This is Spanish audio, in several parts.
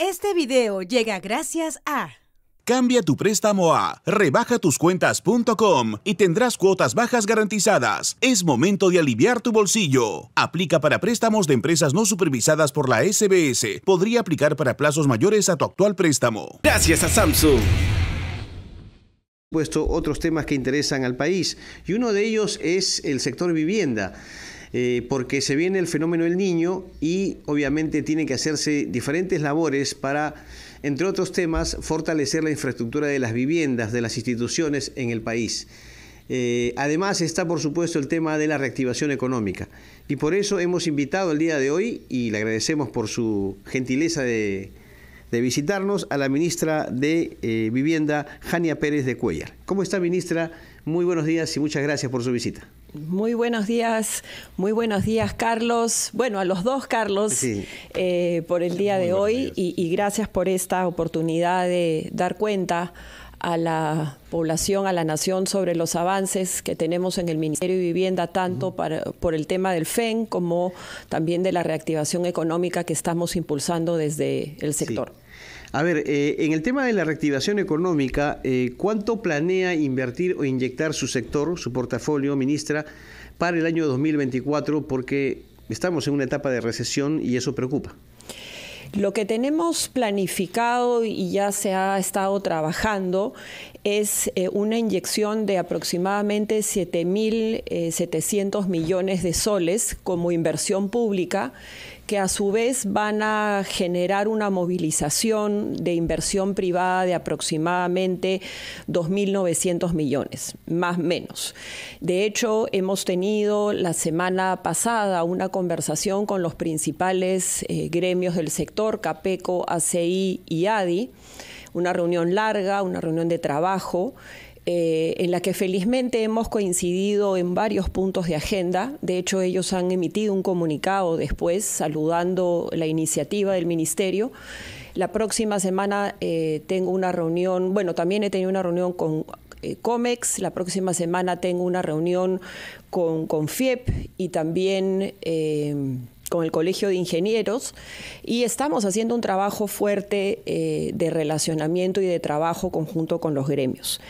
Este video llega gracias a... Cambia tu préstamo a rebajatuscuentas.com y tendrás cuotas bajas garantizadas. Es momento de aliviar tu bolsillo. Aplica para préstamos de empresas no supervisadas por la SBS. Podría aplicar para plazos mayores a tu actual préstamo. Gracias a Samsung puesto otros temas que interesan al país y uno de ellos es el sector vivienda. Eh, porque se viene el fenómeno del niño y obviamente tiene que hacerse diferentes labores para, entre otros temas, fortalecer la infraestructura de las viviendas, de las instituciones en el país. Eh, además está, por supuesto, el tema de la reactivación económica. Y por eso hemos invitado el día de hoy, y le agradecemos por su gentileza de, visitarnos, a la ministra de eh, Vivienda, Jania Pérez de Cuellar. ¿Cómo está, ministra? Muy buenos días y muchas gracias por su visita. Muy buenos días, muy buenos días Carlos, bueno a los dos Carlos eh, por el día de hoy y, gracias por esta oportunidad de dar cuenta a la población, a la nación sobre los avances que tenemos en el Ministerio de Vivienda, tanto por el tema del FEN como también de la reactivación económica que estamos impulsando desde el sector. A ver, eh, en el tema de la reactivación económica, eh, ¿cuánto planea invertir o inyectar su sector, su portafolio, ministra, para el año 2024? Porque estamos en una etapa de recesión y eso preocupa. Lo que tenemos planificado y ya se ha estado trabajando es eh, una inyección de aproximadamente 7.700 millones de soles como inversión pública que a su vez van a generar una movilización de inversión privada de aproximadamente 2.900 millones, más menos. De hecho, hemos tenido la semana pasada una conversación con los principales eh, gremios del sector, CAPECO, ACI y ADI, una reunión larga, una reunión de trabajo eh, en la que felizmente hemos coincidido en varios puntos de agenda. De hecho, ellos han emitido un comunicado después saludando la iniciativa del Ministerio. La próxima semana eh, tengo una reunión, bueno, también he tenido una reunión con eh, COMEX, la próxima semana tengo una reunión con, FIEP y también con el Colegio de Ingenieros y estamos haciendo un trabajo fuerte de relacionamiento y de trabajo conjunto con los gremios.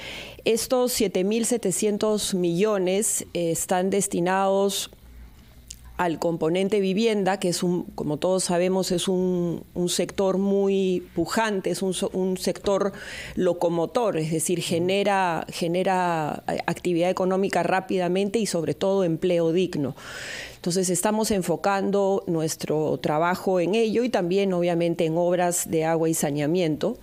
Estos 7.700 millones eh, están destinados al componente vivienda, que es un, como todos sabemos, es un, sector muy pujante, es un, sector locomotor, es decir, genera, genera eh, actividad económica rápidamente y sobre todo empleo digno. Entonces estamos enfocando nuestro trabajo en ello y también obviamente en obras de agua y saneamiento.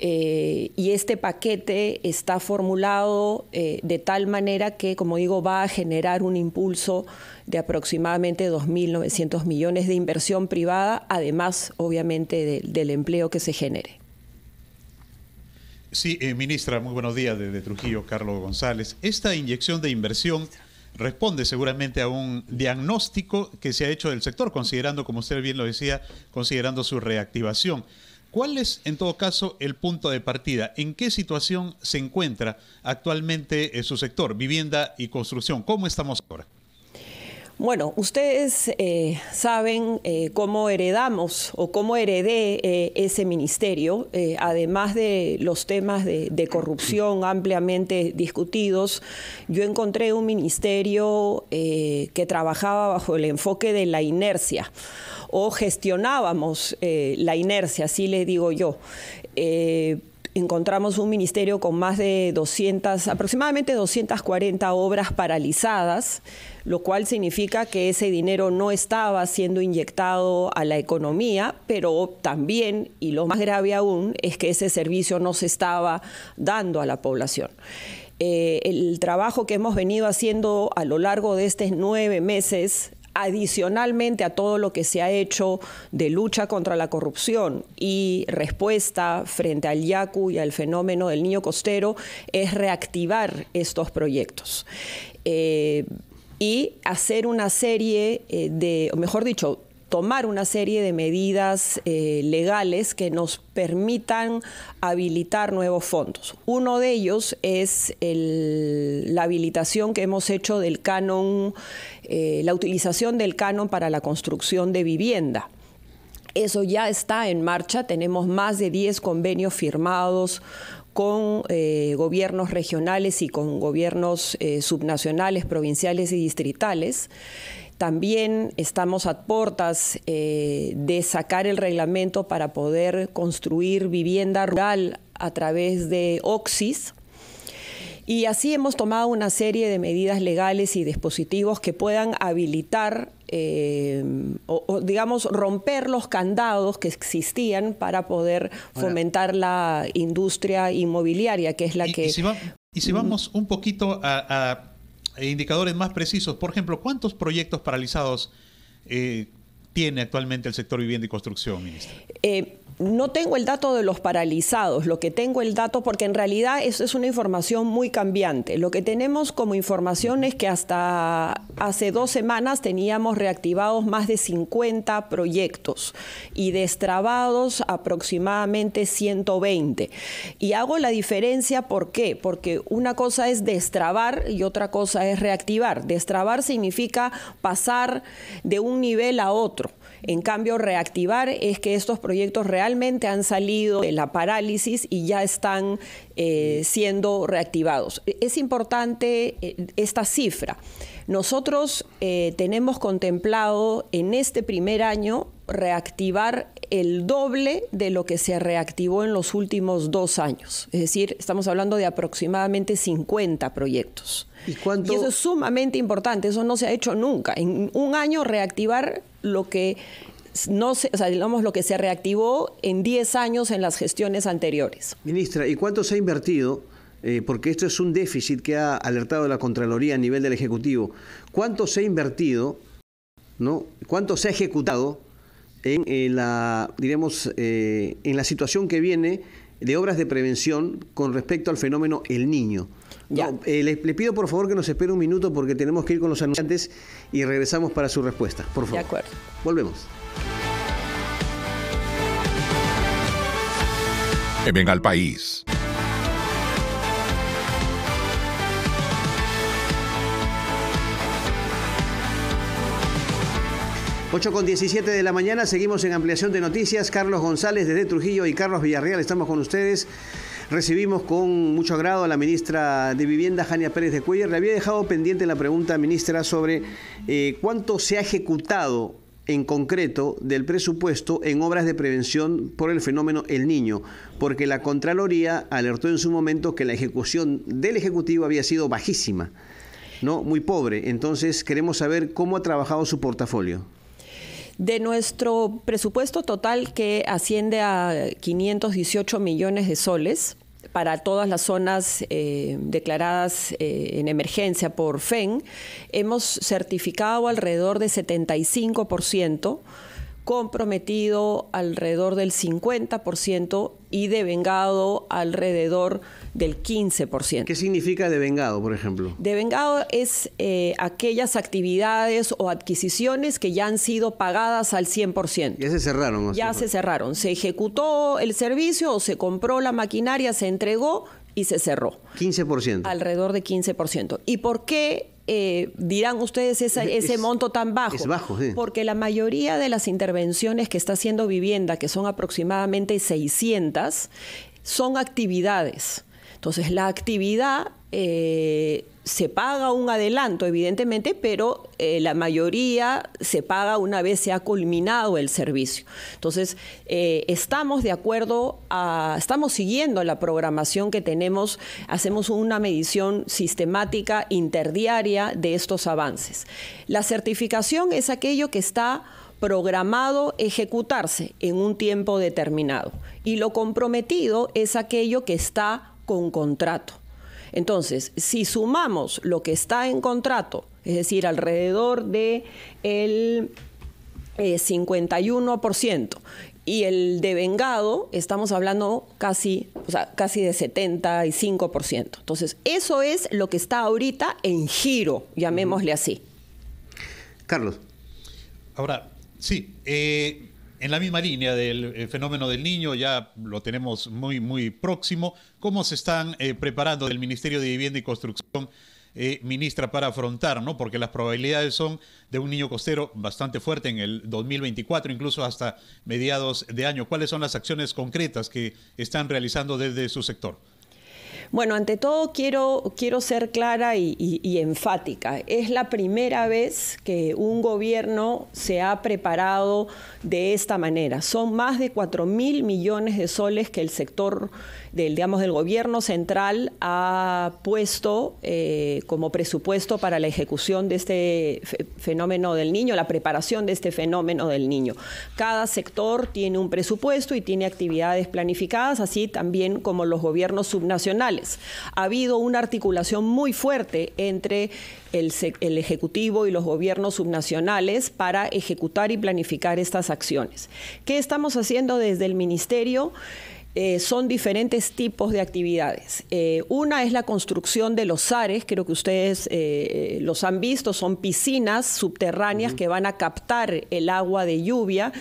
Eh, y este paquete está formulado eh, de tal manera que, como digo, va a generar un impulso de aproximadamente 2.900 millones de inversión privada, además, obviamente, del empleo que se genere. Sí, eh, ministra, muy buenos días desde Trujillo, Carlos González. Esta inyección de inversión responde seguramente a un diagnóstico que se ha hecho del sector, considerando, como usted bien lo decía, considerando su reactivación. ¿Cuál es, en todo caso, el punto de partida? ¿En qué situación se encuentra actualmente eh, su sector, vivienda y construcción? ¿Cómo estamos ahora? Bueno, ustedes eh, saben eh, cómo heredamos o cómo heredé eh, ese ministerio, además de los temas de, corrupción ampliamente discutidos, yo encontré un ministerio que trabajaba bajo el enfoque de la inercia o gestionábamos la inercia, así le digo yo encontramos un ministerio con más de 200, aproximadamente 240 obras paralizadas, lo cual significa que ese dinero no estaba siendo inyectado a la economía, pero también, y lo más grave aún, es que ese servicio no se estaba dando a la población. Eh, el trabajo que hemos venido haciendo a lo largo de estos nueve meses adicionalmente a todo lo que se ha hecho de lucha contra la corrupción y respuesta frente al YACU y al fenómeno del niño costero, es reactivar estos proyectos. Eh, y hacer una serie eh, de, mejor dicho, tomar una serie de medidas eh, legales que nos permitan habilitar nuevos fondos. Uno de ellos es la habilitación que hemos hecho del canon, eh, la utilización del canon para la construcción de vivienda. Eso ya está en marcha, tenemos más de 10 convenios firmados con eh, gobiernos regionales y con gobiernos subnacionales, provinciales y distritales. También estamos a puertas eh, de sacar el reglamento para poder construir vivienda rural a través de OXIS. Y así hemos tomado una serie de medidas legales y dispositivos que puedan habilitar eh, o, digamos, romper los candados que existían para poder fomentar la industria inmobiliaria, que es la que... Y si, vamos un poquito a e indicadores más precisos. Por ejemplo, ¿cuántos proyectos paralizados eh, tiene actualmente el sector vivienda y construcción, ministra? Eh, no tengo el dato de los paralizados, lo que tengo el dato, porque en realidad eso es una información muy cambiante. Lo que tenemos como información es que hasta hace dos semanas teníamos reactivados más de 50 proyectos y destrabados aproximadamente 120. Y hago la diferencia, ¿por qué? Porque una cosa es destrabar y otra cosa es reactivar. Destrabar significa pasar de un nivel a otro. En cambio, reactivar es que estos proyectos realmente han salido de la parálisis y ya están eh, siendo reactivados. Es importante eh, esta cifra. Nosotros eh, tenemos contemplado en este primer año reactivar el doble de lo que se reactivó en los últimos dos años. Es decir, estamos hablando de aproximadamente 50 proyectos. ¿Y, eso es sumamente importante, eso no se ha hecho nunca. En un año reactivar lo que no se, lo que se reactivó en 10 años en las gestiones anteriores. Ministra, ¿y cuánto se ha invertido? Eh, porque esto es un déficit que ha alertado la Contraloría a nivel del Ejecutivo. ¿Cuánto se ha invertido? ¿no? ¿Cuánto se ha ejecutado en eh, la, diremos, eh, en la situación que viene de obras de prevención con respecto al fenómeno El Niño. Eh, Le pido por favor que nos espere un minuto porque tenemos que ir con los anunciantes y regresamos para su respuesta. Por favor. De acuerdo. Volvemos. venga al país. 8 con 17 de la mañana, seguimos en ampliación de noticias. Carlos González desde Trujillo y Carlos Villarreal, estamos con ustedes. Recibimos con mucho agrado a la ministra de Vivienda, Jania Pérez de Cuellar. Le había dejado pendiente la pregunta, ministra, sobre eh, cuánto se ha ejecutado en concreto del presupuesto en obras de prevención por el fenómeno El Niño, porque la Contraloría alertó en su momento que la ejecución del Ejecutivo había sido bajísima, no muy pobre. Entonces queremos saber cómo ha trabajado su portafolio. De nuestro presupuesto total que asciende a 518 millones de soles para todas las zonas eh, declaradas eh, en emergencia por FEN, hemos certificado alrededor de 75% comprometido alrededor del 50% y devengado alrededor del 15%. ¿Qué significa devengado, por ejemplo? Devengado es eh, aquellas actividades o adquisiciones que ya han sido pagadas al 100%. Ya se cerraron. ya se cerraron. Se ejecutó el servicio o se compró la maquinaria, se entregó y se cerró. 15%. Alrededor de 15%. ¿Y por qué eh, dirán ustedes ese monto tan bajo. Es bajo sí. Porque la mayoría de las intervenciones que está haciendo vivienda, que son aproximadamente 600, son actividades entonces la actividad eh, se paga un adelanto, evidentemente, pero eh, la mayoría se paga una vez se ha culminado el servicio. Entonces, eh, estamos de acuerdo a, estamos siguiendo la programación que tenemos, hacemos una medición sistemática interdiaria de estos avances. La certificación es aquello que está programado ejecutarse en un tiempo determinado y lo comprometido es aquello que está con contrato. Entonces, si sumamos lo que está en contrato, es decir, alrededor de el 51% eh, y el devengado, estamos hablando casi, o sea, casi de 75%. Entonces, eso es lo que está ahorita en giro, llamémosle así. Carlos. Ahora, sí, eh, en la misma línea del eh, fenómeno del niño, ya lo tenemos muy, muy próximo, ¿cómo se están eh, preparando del Ministerio de Vivienda y Construcción? Eh, ministra, para afrontar, ¿no? Porque las probabilidades son de un niño costero bastante fuerte en el 2024, incluso hasta mediados de año. ¿Cuáles son las acciones concretas que están realizando desde su sector? Bueno, ante todo quiero, quiero ser clara y, enfática. Es la primera vez que un gobierno se ha preparado de esta manera. Son más de 4 mil millones de soles que el sector del, digamos, del gobierno central ha puesto eh, como presupuesto para la ejecución de este fenómeno del niño, la preparación de este fenómeno del niño. Cada sector tiene un presupuesto y tiene actividades planificadas, así también como los gobiernos subnacionales ha habido una articulación muy fuerte entre el, Ejecutivo y los gobiernos subnacionales para ejecutar y planificar estas acciones. ¿Qué estamos haciendo desde el Ministerio? Eh, son diferentes tipos de actividades. Eh, una es la construcción de los ares, creo que ustedes eh, los han visto, son piscinas subterráneas que van a captar el agua de lluvia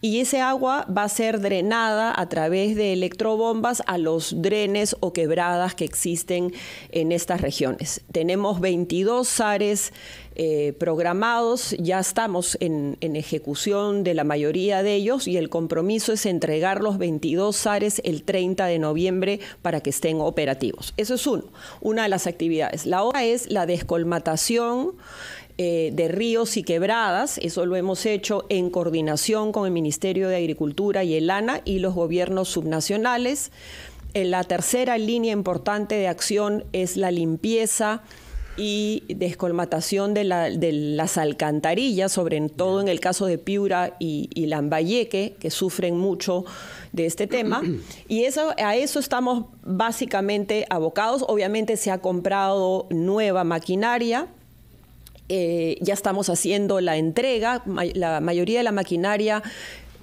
y ese agua va a ser drenada a través de electrobombas a los drenes o quebradas que existen en estas regiones. Tenemos 22 ares eh, programados, ya estamos en, ejecución de la mayoría de ellos y el compromiso es entregar los 22 SARES el 30 de noviembre para que estén operativos. Eso es uno, una de las actividades. La otra es la descolmatación eh, de ríos y quebradas. Eso lo hemos hecho en coordinación con el Ministerio de Agricultura y el ANA y los gobiernos subnacionales. la tercera línea importante de acción es la limpieza y descolmatación de, de las alcantarillas, sobre todo en el caso de Piura y, Lambayeque, que sufren mucho de este tema. Y eso, a eso estamos básicamente abocados. Obviamente se ha comprado nueva maquinaria. Eh, ya estamos haciendo la entrega, la mayoría de la maquinaria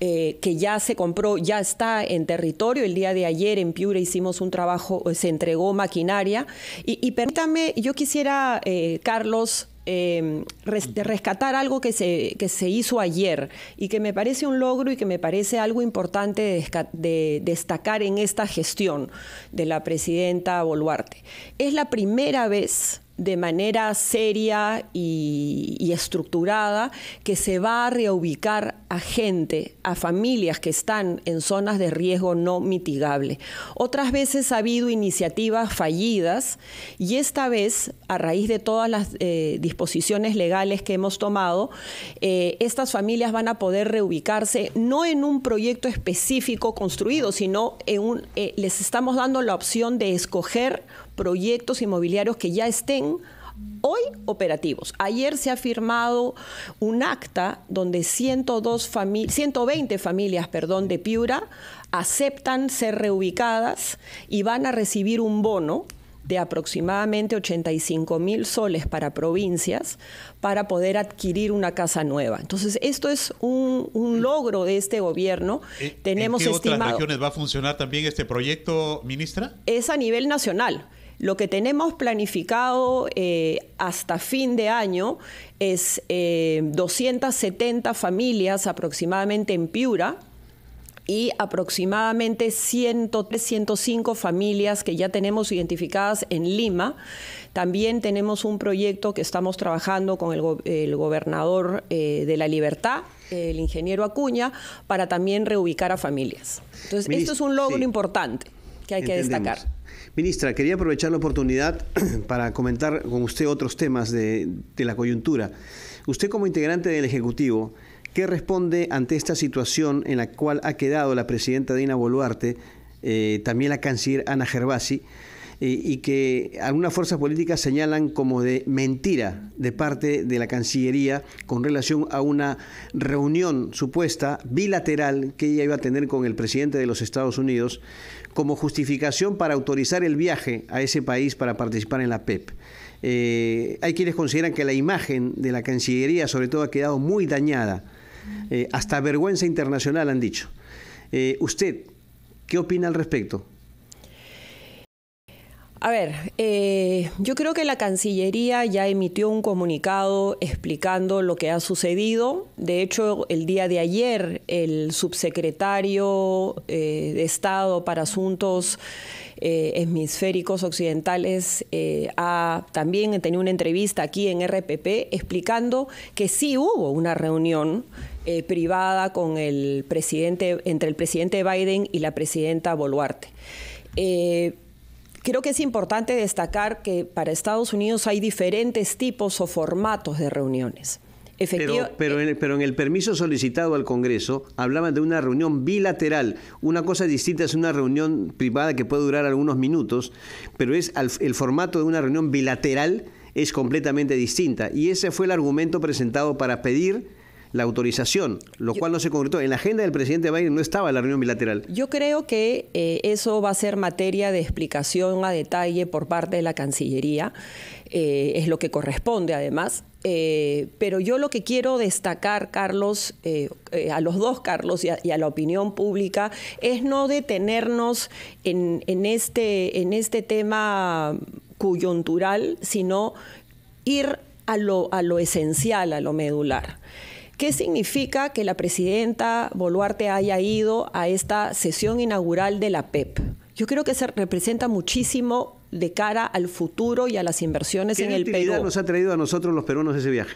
eh, que ya se compró, ya está en territorio. El día de ayer en Piura hicimos un trabajo, eh, se entregó maquinaria. Y, y permítame, yo quisiera, eh, Carlos, em, rescatar algo que se, que se hizo ayer y que me parece un logro y que me parece algo importante de, de, destacar en esta gestión de la presidenta Boluarte. Es la primera vez de manera seria y, estructurada que se va a reubicar a gente, a familias que están en zonas de riesgo no mitigable. Otras veces ha habido iniciativas fallidas y esta vez, a raíz de todas las eh, disposiciones legales que hemos tomado, eh, estas familias van a poder reubicarse no en un proyecto específico construido, sino en un, eh, les estamos dando la opción de escoger proyectos inmobiliarios que ya estén hoy operativos. Ayer se ha firmado un acta donde 102 120 familias perdón, de Piura aceptan ser reubicadas y van a recibir un bono de aproximadamente 85 mil soles para provincias para poder adquirir una casa nueva. Entonces, esto es un, logro de este gobierno. Tenemos qué otras regiones va a funcionar también este proyecto, ministra? Es a nivel nacional. Lo que tenemos planificado eh, hasta fin de año es 270 eh, familias aproximadamente en Piura, y aproximadamente 100 105 familias que ya tenemos identificadas en Lima. También tenemos un proyecto que estamos trabajando con el, gobernador eh, de la Libertad, el ingeniero Acuña, para también reubicar a familias. Entonces, esto es un logro importante que hay que destacar. Ministra, quería aprovechar la oportunidad para comentar con usted otros temas de, la coyuntura. Usted como integrante del Ejecutivo, ¿qué responde ante esta situación en la cual ha quedado la presidenta Dina Boluarte, eh, también la canciller Ana Gervasi, eh, y que algunas fuerzas políticas señalan como de mentira de parte de la Cancillería con relación a una reunión supuesta bilateral que ella iba a tener con el presidente de los Estados Unidos, como justificación para autorizar el viaje a ese país para participar en la PEP. E eh, hay quienes consideran que la imagen de la Cancillería sobre todo ha quedado muy dañada, eh, hasta vergüenza internacional han dicho. Eh, ¿Usted qué opina al respecto? A ver, eh, yo creo que la Cancillería ya emitió un comunicado explicando lo que ha sucedido. De hecho, el día de ayer, el subsecretario eh, de Estado para Asuntos eh, Hemisféricos Occidentales ha también tenido una entrevista aquí en RPP explicando que sí hubo una reunión privada con el presidente, entre el presidente Biden y la presidenta Boluarte. Creo que es importante destacar que para Estados Unidos hay diferentes tipos o formatos de reuniones. pero, pero, en el, permiso solicitado al Congreso hablaban de una reunión bilateral. Una cosa distinta es una reunión privada que puede durar algunos minutos, pero es el formato de una reunión bilateral es completamente distinta. Y ese fue el argumento presentado para pedir la autorización, lo cual no se concretó. En la agenda del presidente Biden no estaba la reunión bilateral. Yo creo que eh, eso va a ser materia de explicación a detalle por parte de la Cancillería. Eh, es lo que corresponde además. Eh, pero yo lo que quiero destacar, Carlos, a los dos, Carlos, y a, la opinión pública, es no detenernos en, este, en este tema coyuntural, sino ir a lo, a lo esencial, a lo medular. ¿Qué significa que la presidenta Boluarte haya ido a esta sesión inaugural de la PEP? E Yo creo que se representa muchísimo de cara al futuro y a las inversiones en el Perú. ¿Qué nos ha traído a nosotros los peruanos ese viaje?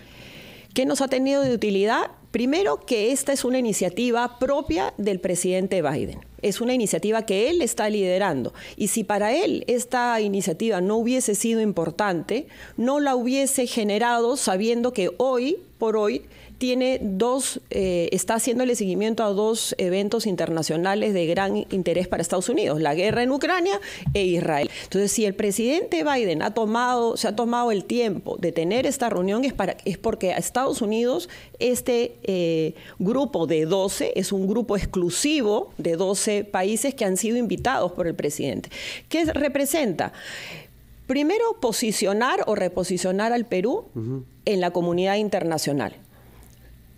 ¿Qué nos ha tenido de utilidad? Primero, que esta es una iniciativa propia del presidente Biden. Es una iniciativa que él está liderando. Y si para él esta iniciativa no hubiese sido importante, no la hubiese generado sabiendo que hoy por hoy tiene dos, eh, está haciéndole seguimiento a dos eventos internacionales de gran interés para Estados Unidos, la guerra en Ucrania e Israel. Entonces, si el presidente Biden ha tomado, se ha tomado el tiempo de tener esta reunión, es, para, es porque a Estados Unidos este eh, grupo de 12 es un grupo exclusivo de 12 países que han sido invitados por el presidente. ¿Qué representa? Primero, posicionar o reposicionar al Perú en la comunidad internacional.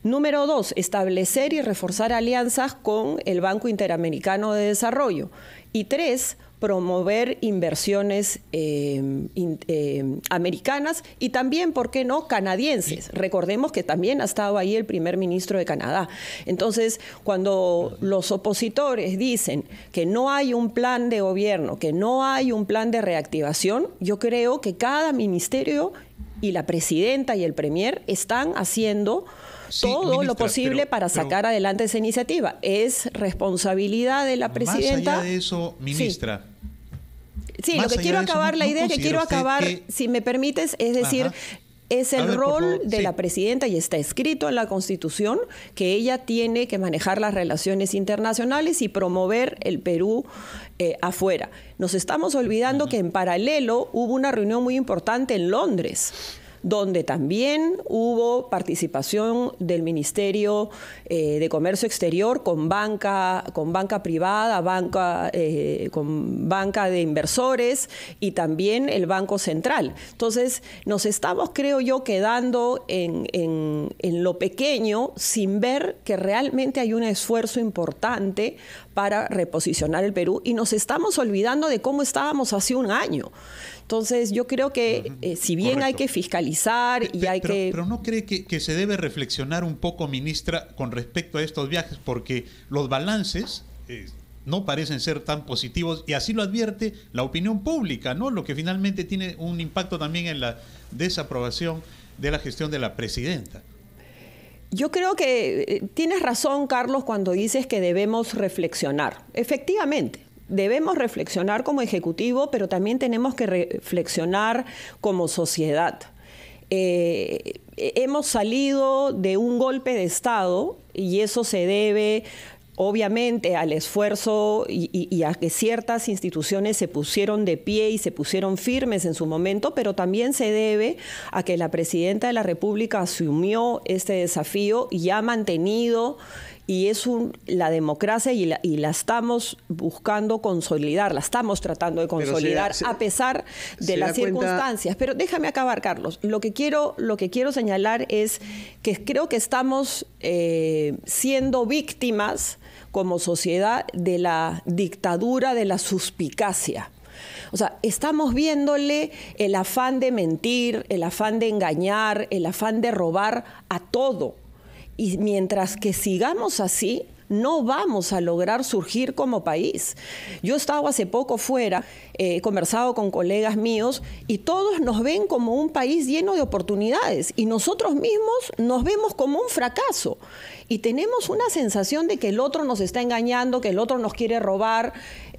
Número dos, establecer y reforzar alianzas con el Banco Interamericano de Desarrollo. Y tres, promover inversiones em, em, americanas y también, ¿por qué no?, canadienses. Recordemos que también ha estado ahí el primer ministro de Canadá. Entonces, cuando los opositores dicen que no hay un plan de gobierno, que no hay un plan de reactivación, yo creo que cada ministerio y la presidenta y el premier están haciendo todo lo posible para sacar adelante esa iniciativa. Es responsabilidad de la presidenta. Más allá de eso, ministra. Sí. lo que quiero acabar, la idea que quiero acabar, si me permites, es decir, es el rol de la presidenta y está escrito en la Constitución que ella tiene que manejar las relaciones internacionales y promover el Perú eh, afuera. Nos estamos olvidando que en paralelo hubo una reunión muy importante en Londres donde también hubo participación del Ministerio eh, de Comercio Exterior con banca, con banca privada, banca, eh, con banca de inversores y también el Banco Central. Entonces, nos estamos, creo yo, quedando en, en, en lo pequeño sin ver que realmente hay un esfuerzo importante para reposicionar el Perú y nos estamos olvidando de cómo estábamos hace un año. Entonces yo creo que eh, si bien hay que fiscalizar y hay que... Pero no cree que, se debe reflexionar un poco, ministra, con respecto a estos viajes, porque los balances... Eh, no parecen ser tan positivos y así lo advierte la opinión pública, ¿no? Lo que finalmente tiene un impacto también en la desaprobación de la gestión de la presidenta. Yo creo que eh, tienes razón, Carlos, cuando dices que debemos reflexionar. Efectivamente, debemos reflexionar como ejecutivo, pero también tenemos que reflexionar como sociedad. Eh, hemos salido de un golpe de Estado y eso se debe obviamente al esfuerzo y, a que ciertas instituciones se pusieron de pie y se pusieron firmes en su momento, pero también se debe a que la presidenta de la República asumió este desafío y ha mantenido y es un, la democracia y la, estamos buscando consolidar, la estamos tratando de consolidar a pesar de las circunstancias. Pero déjame acabar, Carlos. Lo que quiero, lo que quiero señalar es que creo que estamos eh, siendo víctimas como sociedad de la dictadura de la suspicacia. O sea, estamos viéndole el afán de mentir, el afán de engañar, el afán de robar a todo y mientras que sigamos así, no vamos a lograr surgir como país. Yo he estado hace poco fuera, eh, he conversado con colegas míos y todos nos ven como un país lleno de oportunidades y nosotros mismos nos vemos como un fracaso y tenemos una sensación de que el otro nos está engañando, que el otro nos quiere robar.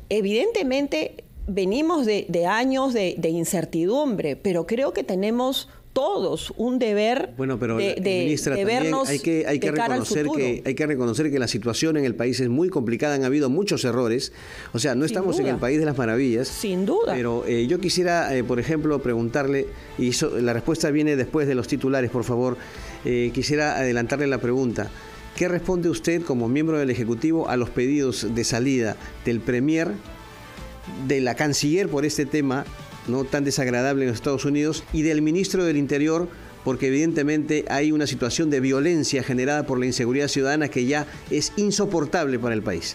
Evidentemente venimos de, años de incertidumbre, pero creo que tenemos todos un deber bueno, pero ministra, hay que, hay que reconocer que hay que reconocer que la situación en el país es muy complicada han habido muchos errores o sea no estamos en el país de las maravillas sin duda pero eh, yo quisiera eh, por ejemplo preguntarle y la respuesta viene después de los titulares por favor eh, quisiera adelantarle la pregunta qué responde usted como miembro del ejecutivo a los pedidos de salida del premier de la canciller por este tema no tan desagradable en los Estados Unidos, y del ministro del Interior, porque evidentemente hay una situación de violencia generada por la inseguridad ciudadana que ya es insoportable para el país.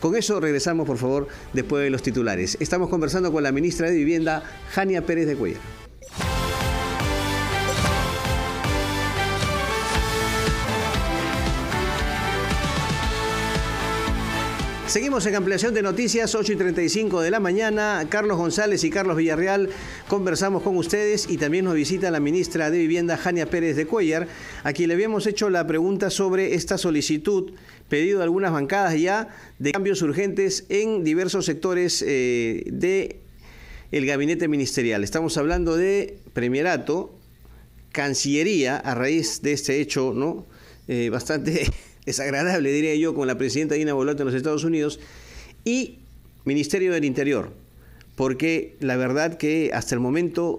Con eso regresamos, por favor, después de los titulares. Estamos conversando con la ministra de Vivienda, Jania Pérez de Cuellar. Seguimos en ampliación de noticias, 8 y 35 de la mañana. Carlos González y Carlos Villarreal conversamos con ustedes y también nos visita la ministra de Vivienda, Jania Pérez de Cuellar, a quien le habíamos hecho la pregunta sobre esta solicitud, pedido de algunas bancadas ya, de cambios urgentes en diversos sectores del eh, de el gabinete ministerial. Estamos hablando de premierato, Cancillería, a raíz de este hecho, ¿no? Eh, bastante es agradable, diría yo, con la presidenta Dina Boluarte en los Estados Unidos y Ministerio del Interior, porque la verdad que hasta el momento,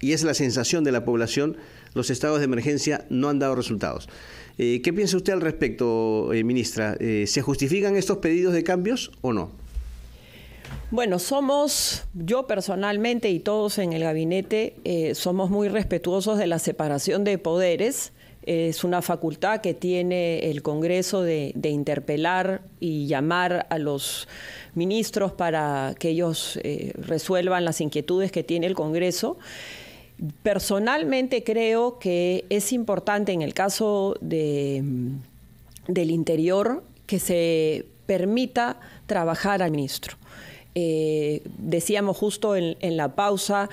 y es la sensación de la población, los estados de emergencia no han dado resultados. Eh, ¿Qué piensa usted al respecto, eh, ministra? Eh, ¿Se justifican estos pedidos de cambios o no? Bueno, somos, yo personalmente y todos en el gabinete, somos muy respetuosos de la separación de poderes es una facultad que tiene el Congreso de, interpelar y llamar a los ministros para que ellos eh, resuelvan las inquietudes que tiene el Congreso. Personalmente creo que es importante en el caso del interior que se permita trabajar al ministro. Eh, decíamos justo en, la pausa,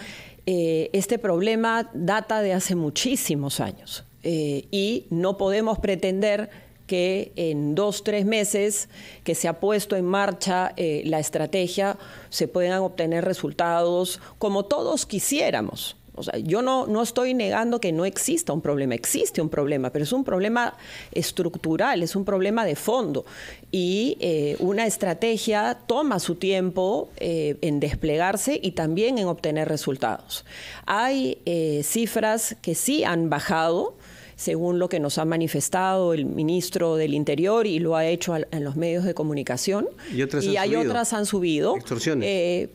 eh, este problema data de hace muchísimos años. Eh, y no podemos pretender que en dos, tres meses que se ha puesto en marcha eh, la estrategia se puedan obtener resultados como todos quisiéramos yo no, no estoy negando que no exista un problema, existe un problema, pero es un problema estructural, es un problema de fondo. Y eh, una estrategia toma su tiempo eh, en desplegarse y también en obtener resultados. Hay eh, cifras que sí han bajado, según lo que nos ha manifestado el ministro del Interior y lo ha hecho en los medios de comunicación. Y, hay subido. otras han subido. Extorsiones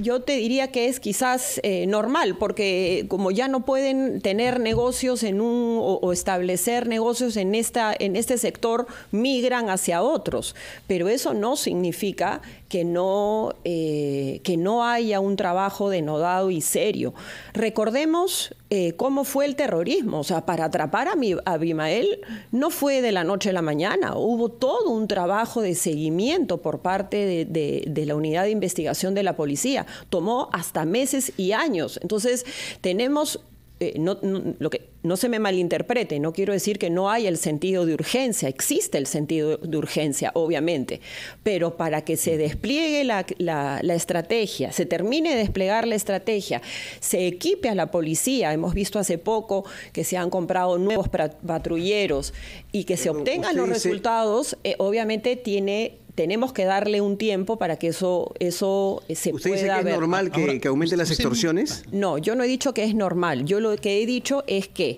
yo te diría que es quizás eh, normal, porque como ya no pueden tener negocios en un o, o, establecer negocios en esta en este sector, migran hacia otros. Pero eso no significa que no, eh, que no haya un trabajo denodado y serio. Recordemos eh, cómo fue el terrorismo. O sea, para atrapar a, Abimael no fue de la noche a la mañana. Hubo todo un trabajo de seguimiento por parte de, la unidad de investigación de la policía. Tomó hasta meses y años. Entonces, tenemos eh, lo que no se me malinterprete, no quiero decir que no haya el sentido de urgencia, existe el sentido de urgencia, obviamente, pero para que se despliegue la, estrategia, se termine de desplegar la estrategia, se equipe a la policía, hemos visto hace poco que se han comprado nuevos patrulleros y que se eh, obtengan los resultados, eh, obviamente tiene tenemos que darle un tiempo para que eso, eso eh, se ¿Usted dice que es normal que, aumente las extorsiones? No, yo no he dicho que es normal. Yo lo que he dicho es que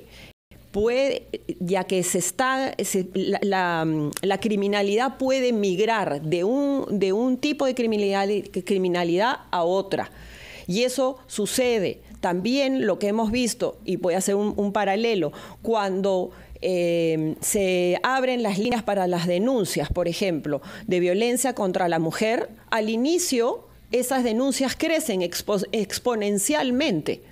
puede, ya que se está, la, criminalidad puede migrar de un, de un tipo de criminalidad, a otra. Y eso sucede. También lo que hemos visto, y voy a hacer un, paralelo, cuando eh, se abren las líneas para las denuncias, por ejemplo, de violencia contra la mujer, al inicio esas denuncias crecen exponencialmente.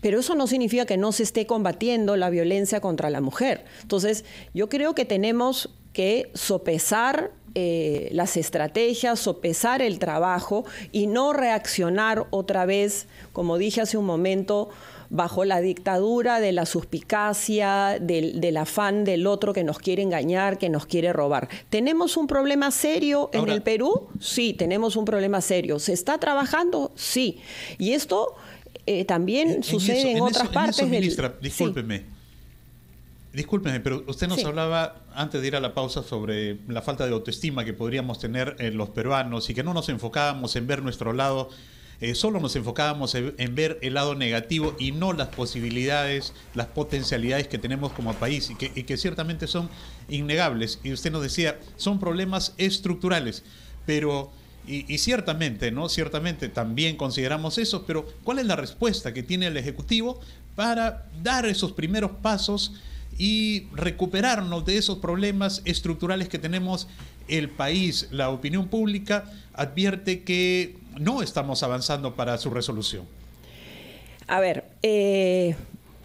Pero eso no significa que no se esté combatiendo la violencia contra la mujer. Entonces, yo creo que tenemos que sopesar eh, las estrategias, sopesar el trabajo y no reaccionar otra vez, como dije hace un momento, bajo la dictadura de la suspicacia, del, afán del otro que nos quiere engañar, que nos quiere robar. ¿Tenemos un problema serio en el Perú? Sí, tenemos un problema serio. ¿Se está trabajando? Sí. Y esto eh, también sucede en, otras partes. En ministra, discúlpeme. Discúlpeme, pero usted nos hablaba antes de ir a la pausa sobre la falta de autoestima que podríamos tener eh, los peruanos y que no nos enfocábamos en ver nuestro lado, eh, solo nos enfocábamos en, ver el lado negativo y no las posibilidades, las potencialidades que tenemos como país y que ciertamente son innegables. Y usted nos decía, son problemas estructurales, pero y, ciertamente, ¿no? Ciertamente también consideramos eso, pero ¿cuál es la respuesta que tiene el Ejecutivo para dar esos primeros pasos y recuperarnos de esos problemas estructurales que tenemos el país? La opinión pública advierte que no estamos avanzando para su resolución. A ver, eh,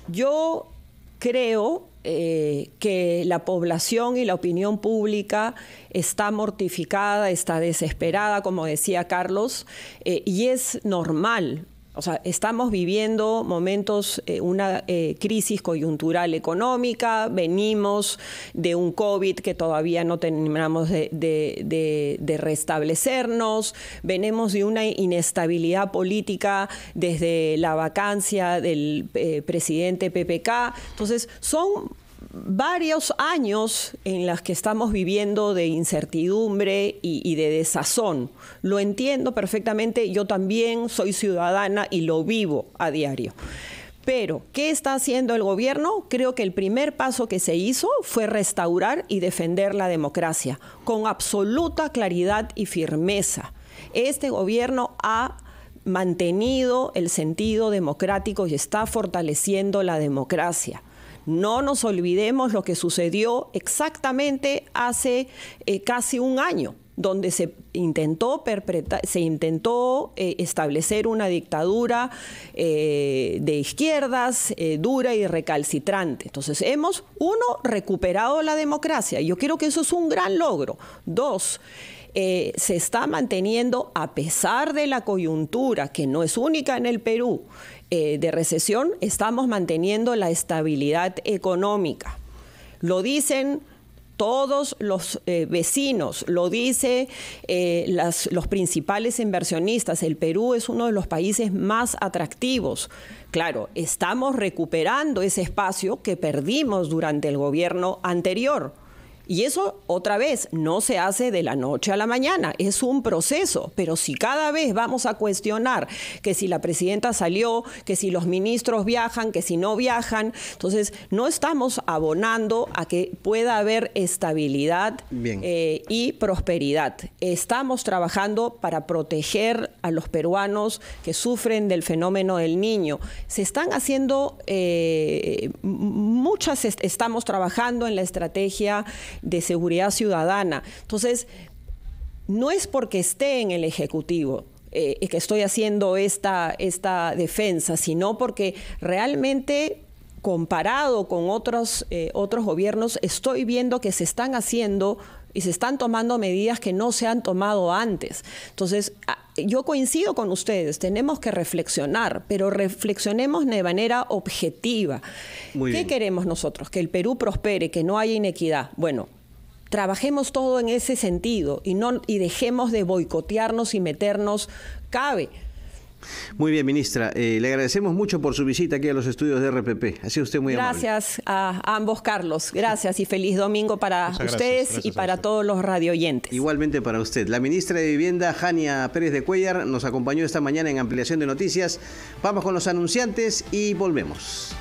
yo creo eh, que la población y la opinión pública está mortificada, está desesperada, como decía Carlos, eh, y es normal. O sea, estamos viviendo momentos, eh, una eh, crisis coyuntural económica, venimos de un COVID que todavía no terminamos de, restablecernos, venimos de una inestabilidad política desde la vacancia del eh, presidente PPK. Entonces, son varios años en los que estamos viviendo de incertidumbre y, de desazón. Lo entiendo perfectamente, yo también soy ciudadana y lo vivo a diario. Pero, ¿qué está haciendo el gobierno? Creo que el primer paso que se hizo fue restaurar y defender la democracia con absoluta claridad y firmeza. Este gobierno ha mantenido el sentido democrático y está fortaleciendo la democracia. No nos olvidemos lo que sucedió exactamente hace eh, casi un año donde se intentó, se intentó eh, establecer una dictadura eh, de izquierdas dura y recalcitrante. Entonces hemos, uno, recuperado la democracia. Yo creo que eso es un gran logro. Dos, se está manteniendo, a pesar de la coyuntura, que no es única en el Perú, eh, de recesión, estamos manteniendo la estabilidad económica. Lo dicen todos los eh, vecinos, lo dice eh, los principales inversionistas, el Perú es uno de los países más atractivos. Claro, estamos recuperando ese espacio que perdimos durante el gobierno anterior. Y eso, otra vez, no se hace de la noche a la mañana, es un proceso, pero si cada vez vamos a cuestionar que si la presidenta salió, que si los ministros viajan, que si no viajan, entonces no estamos abonando a que pueda haber estabilidad eh, y prosperidad. Estamos trabajando para proteger a los peruanos que sufren del fenómeno del niño. Se están haciendo eh, muchas, estamos trabajando en la estrategia de seguridad ciudadana. Entonces, no es porque esté en el Ejecutivo, eh, que estoy haciendo esta, esta defensa, sino porque realmente comparado con otros, eh, otros gobiernos, estoy viendo que se están haciendo y se están tomando medidas que no se han tomado antes. Entonces, yo coincido con ustedes, tenemos que reflexionar, pero reflexionemos de manera objetiva. ¿Qué queremos nosotros? Que el Perú prospere, que no haya inequidad. Bueno, trabajemos todo en ese sentido y, no, y dejemos de boicotearnos y meternos. Cabe muy bien, ministra. Eh, le agradecemos mucho por su visita aquí a los estudios de RPP. Ha sido usted muy amable. Gracias a ambos, Carlos. Gracias y feliz domingo para ustedes y para todos los radioyentes. Igualmente para usted. La ministra de Vivienda, Jania Pérez de Cuellar, nos acompañó esta mañana en Ampliación de Noticias. Vamos con los anunciantes y volvemos.